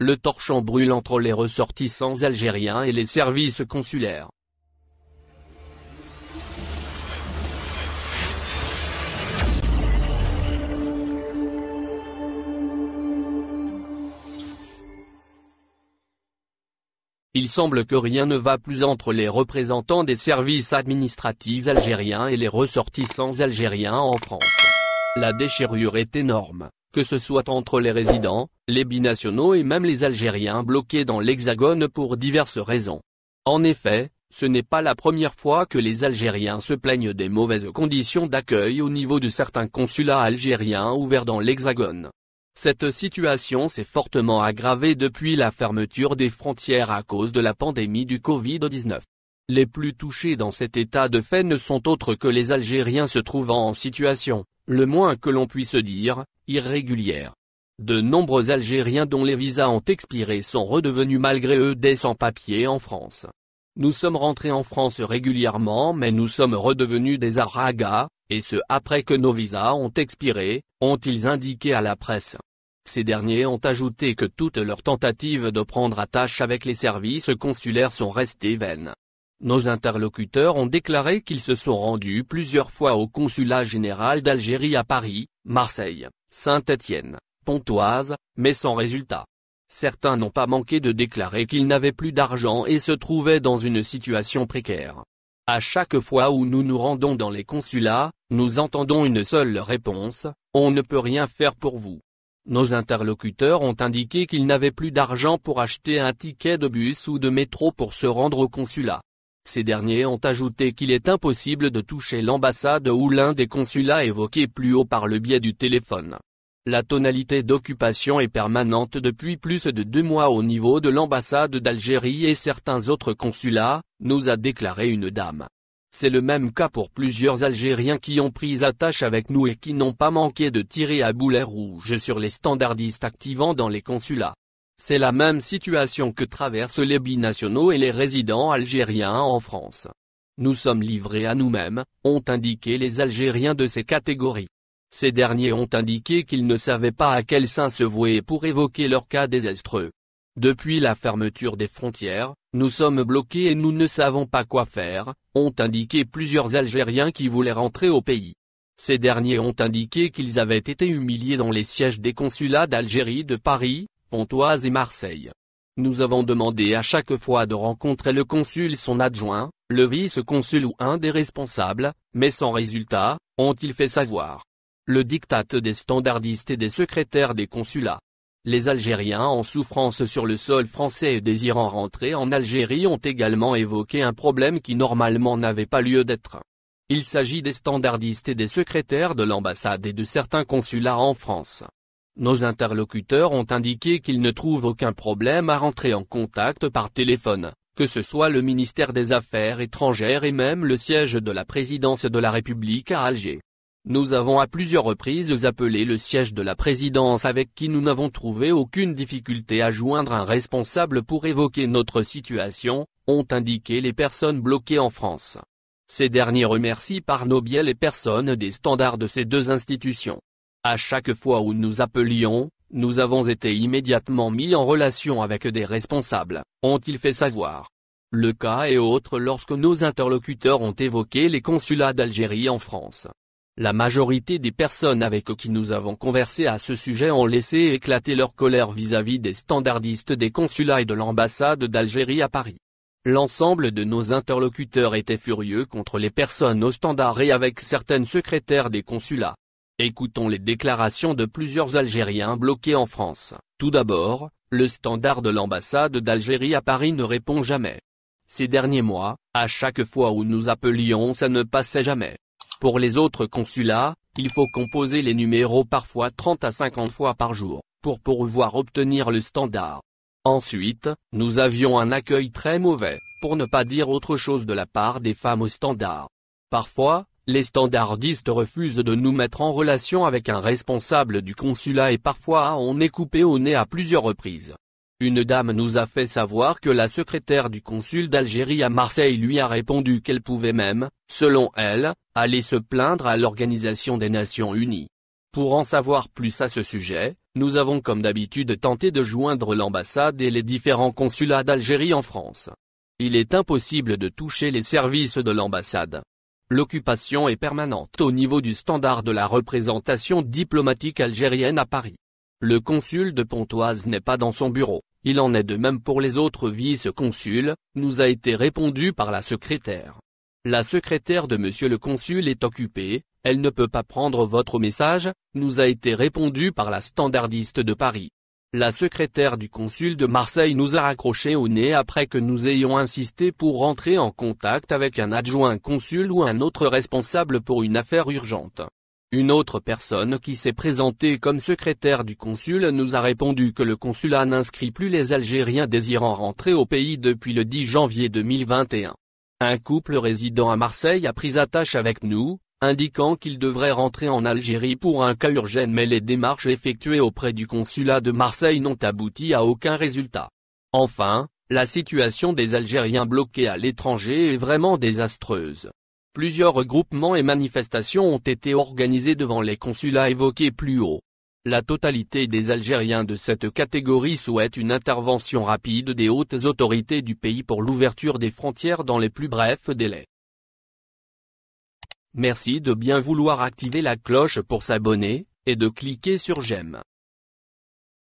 Le torchon brûle entre les ressortissants algériens et les services consulaires. Il semble que rien ne va plus entre les représentants des services administratifs algériens et les ressortissants algériens en France. La déchirure est énorme que ce soit entre les résidents, les binationaux et même les Algériens bloqués dans l'Hexagone pour diverses raisons. En effet, ce n'est pas la première fois que les Algériens se plaignent des mauvaises conditions d'accueil au niveau de certains consulats algériens ouverts dans l'Hexagone. Cette situation s'est fortement aggravée depuis la fermeture des frontières à cause de la pandémie du Covid-19. Les plus touchés dans cet état de fait ne sont autres que les Algériens se trouvant en situation le moins que l'on puisse dire, irrégulière. De nombreux Algériens dont les visas ont expiré sont redevenus malgré eux des sans-papiers en France. Nous sommes rentrés en France régulièrement mais nous sommes redevenus des aragas, et ce après que nos visas ont expiré, ont-ils indiqué à la presse. Ces derniers ont ajouté que toutes leurs tentatives de prendre attache avec les services consulaires sont restées vaines. Nos interlocuteurs ont déclaré qu'ils se sont rendus plusieurs fois au consulat général d'Algérie à Paris, Marseille, Saint-Étienne, Pontoise, mais sans résultat. Certains n'ont pas manqué de déclarer qu'ils n'avaient plus d'argent et se trouvaient dans une situation précaire. À chaque fois où nous nous rendons dans les consulats, nous entendons une seule réponse, on ne peut rien faire pour vous. Nos interlocuteurs ont indiqué qu'ils n'avaient plus d'argent pour acheter un ticket de bus ou de métro pour se rendre au consulat. Ces derniers ont ajouté qu'il est impossible de toucher l'ambassade ou l'un des consulats évoqués plus haut par le biais du téléphone. La tonalité d'occupation est permanente depuis plus de deux mois au niveau de l'ambassade d'Algérie et certains autres consulats, nous a déclaré une dame. C'est le même cas pour plusieurs Algériens qui ont pris attache avec nous et qui n'ont pas manqué de tirer à boulet rouge sur les standardistes activants dans les consulats. C'est la même situation que traversent les binationaux et les résidents algériens en France. Nous sommes livrés à nous-mêmes, ont indiqué les Algériens de ces catégories. Ces derniers ont indiqué qu'ils ne savaient pas à quel saint se vouer pour évoquer leur cas désastreux. Depuis la fermeture des frontières, nous sommes bloqués et nous ne savons pas quoi faire, ont indiqué plusieurs Algériens qui voulaient rentrer au pays. Ces derniers ont indiqué qu'ils avaient été humiliés dans les sièges des consulats d'Algérie de Paris, Pontoise et Marseille. Nous avons demandé à chaque fois de rencontrer le consul son adjoint, le vice-consul ou un des responsables, mais sans résultat, ont-ils fait savoir. Le diktat des standardistes et des secrétaires des consulats. Les Algériens en souffrance sur le sol français et désirant rentrer en Algérie ont également évoqué un problème qui normalement n'avait pas lieu d'être. Il s'agit des standardistes et des secrétaires de l'ambassade et de certains consulats en France. Nos interlocuteurs ont indiqué qu'ils ne trouvent aucun problème à rentrer en contact par téléphone, que ce soit le ministère des Affaires étrangères et même le siège de la présidence de la République à Alger. Nous avons à plusieurs reprises appelé le siège de la présidence avec qui nous n'avons trouvé aucune difficulté à joindre un responsable pour évoquer notre situation, ont indiqué les personnes bloquées en France. Ces derniers remercient par nos biais les personnes des standards de ces deux institutions. À chaque fois où nous appelions, nous avons été immédiatement mis en relation avec des responsables, ont-ils fait savoir. Le cas est autre lorsque nos interlocuteurs ont évoqué les consulats d'Algérie en France. La majorité des personnes avec qui nous avons conversé à ce sujet ont laissé éclater leur colère vis-à-vis -vis des standardistes des consulats et de l'ambassade d'Algérie à Paris. L'ensemble de nos interlocuteurs étaient furieux contre les personnes au standard et avec certaines secrétaires des consulats, Écoutons les déclarations de plusieurs Algériens bloqués en France. Tout d'abord, le standard de l'ambassade d'Algérie à Paris ne répond jamais. Ces derniers mois, à chaque fois où nous appelions ça ne passait jamais. Pour les autres consulats, il faut composer les numéros parfois 30 à 50 fois par jour, pour pouvoir obtenir le standard. Ensuite, nous avions un accueil très mauvais, pour ne pas dire autre chose de la part des femmes au standard. Parfois, les standardistes refusent de nous mettre en relation avec un responsable du consulat et parfois on est coupé au nez à plusieurs reprises. Une dame nous a fait savoir que la secrétaire du consul d'Algérie à Marseille lui a répondu qu'elle pouvait même, selon elle, aller se plaindre à l'Organisation des Nations Unies. Pour en savoir plus à ce sujet, nous avons comme d'habitude tenté de joindre l'ambassade et les différents consulats d'Algérie en France. Il est impossible de toucher les services de l'ambassade. L'occupation est permanente au niveau du standard de la représentation diplomatique algérienne à Paris. Le consul de Pontoise n'est pas dans son bureau, il en est de même pour les autres vice-consuls, nous a été répondu par la secrétaire. La secrétaire de monsieur le consul est occupée, elle ne peut pas prendre votre message, nous a été répondu par la standardiste de Paris. La secrétaire du consul de Marseille nous a raccroché au nez après que nous ayons insisté pour rentrer en contact avec un adjoint consul ou un autre responsable pour une affaire urgente. Une autre personne qui s'est présentée comme secrétaire du consul nous a répondu que le consulat n'inscrit plus les Algériens désirant rentrer au pays depuis le 10 janvier 2021. Un couple résident à Marseille a pris attache avec nous, indiquant qu'il devrait rentrer en Algérie pour un cas urgent mais les démarches effectuées auprès du consulat de Marseille n'ont abouti à aucun résultat. Enfin, la situation des Algériens bloqués à l'étranger est vraiment désastreuse. Plusieurs regroupements et manifestations ont été organisés devant les consulats évoqués plus haut. La totalité des Algériens de cette catégorie souhaite une intervention rapide des hautes autorités du pays pour l'ouverture des frontières dans les plus brefs délais. Merci de bien vouloir activer la cloche pour s'abonner, et de cliquer sur j'aime.